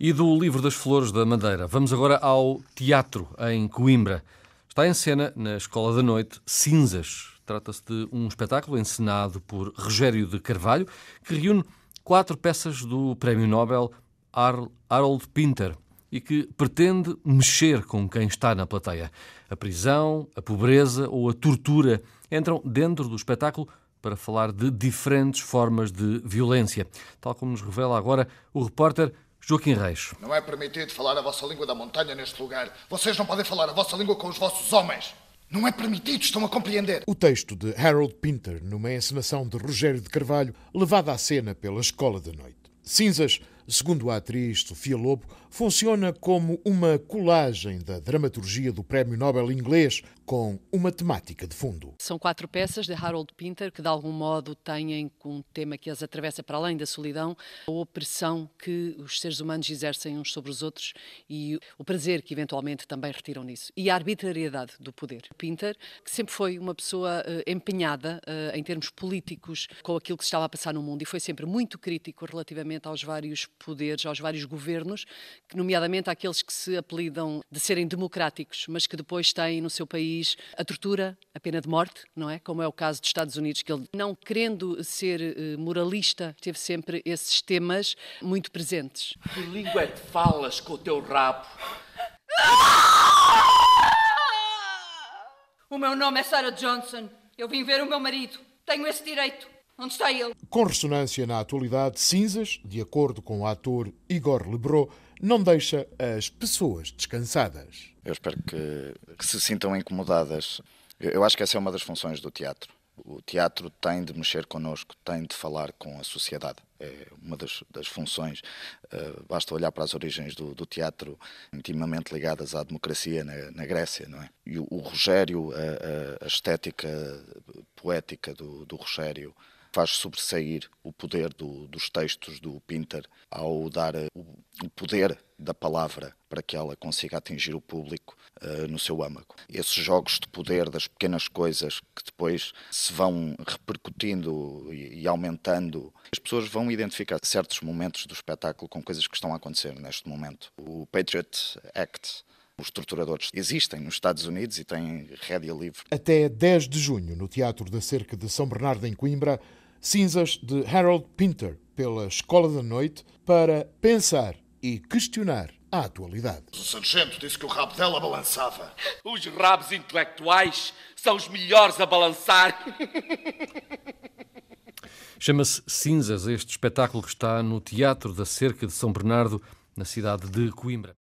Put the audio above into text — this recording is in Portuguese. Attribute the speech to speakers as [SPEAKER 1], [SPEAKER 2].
[SPEAKER 1] e do Livro das Flores da Madeira. Vamos agora ao teatro em Coimbra. Está em cena, na Escola da Noite, Cinzas. Trata-se de um espetáculo encenado por Rogério de Carvalho, que reúne quatro peças do Prémio Nobel Harold Pinter e que pretende mexer com quem está na plateia. A prisão, a pobreza ou a tortura entram dentro do espetáculo para falar de diferentes formas de violência, tal como nos revela agora o repórter Joaquim Reis.
[SPEAKER 2] Não é permitido falar a vossa língua da montanha neste lugar. Vocês não podem falar a vossa língua com os vossos homens.
[SPEAKER 3] Não é permitido, estão a compreender? O texto de Harold Pinter, numa encenação de Rogério de Carvalho, levada à cena pela Escola da Noite. Cinzas segundo a atriz Sofia Lobo, funciona como uma colagem da dramaturgia do Prémio Nobel inglês com uma temática de fundo.
[SPEAKER 4] São quatro peças de Harold Pinter que, de algum modo, têm um tema que as atravessa para além da solidão, a opressão que os seres humanos exercem uns sobre os outros e o prazer que, eventualmente, também retiram nisso. E a arbitrariedade do poder. Pinter, que sempre foi uma pessoa eh, empenhada eh, em termos políticos com aquilo que se estava a passar no mundo e foi sempre muito crítico relativamente aos vários poderes aos vários governos, nomeadamente àqueles que se apelidam de serem democráticos, mas que depois têm no seu país a tortura, a pena de morte, não é? Como é o caso dos Estados Unidos, que ele, não querendo ser eh, moralista, teve sempre esses temas muito presentes.
[SPEAKER 1] Que língua é que falas com o teu rabo?
[SPEAKER 4] O meu nome é Sarah Johnson. Eu vim ver o meu marido. Tenho esse direito. Onde está ele?
[SPEAKER 3] Com ressonância na atualidade, Cinzas, de acordo com o ator Igor Lebrou, não deixa as pessoas descansadas.
[SPEAKER 2] Eu espero que, que se sintam incomodadas. Eu, eu acho que essa é uma das funções do teatro. O teatro tem de mexer connosco, tem de falar com a sociedade. É uma das, das funções. Uh, basta olhar para as origens do, do, teatro intimamente ligadas à democracia na, na Grécia, não é? E o, o Rogério, a, a, estética poética do, do Rogério, faz sobressair o poder do, dos textos do Pinter ao dar eh, o poder da palavra para que ela consiga atingir o público uh, no seu âmago. Esses jogos de poder das pequenas coisas que depois se vão repercutindo e, e, aumentando, as pessoas vão identificar certos momentos do espetáculo com coisas que estão a acontecer neste momento. O Patriot Act. Os torturadores existem nos Estados Unidos e têm rédea livre.
[SPEAKER 3] Até 10 de junho, no Teatro da Cerca de São Bernardo, em Coimbra, Cinzas de Harold Pinter, pela Escola da Noite, para pensar e questionar a atualidade. O
[SPEAKER 1] sargento disse que o rabo dela balançava. Os rabos intelectuais são os melhores a balançar. Chama-se Cinzas este espetáculo que está no Teatro da Cerca de São Bernardo, na cidade de Coimbra.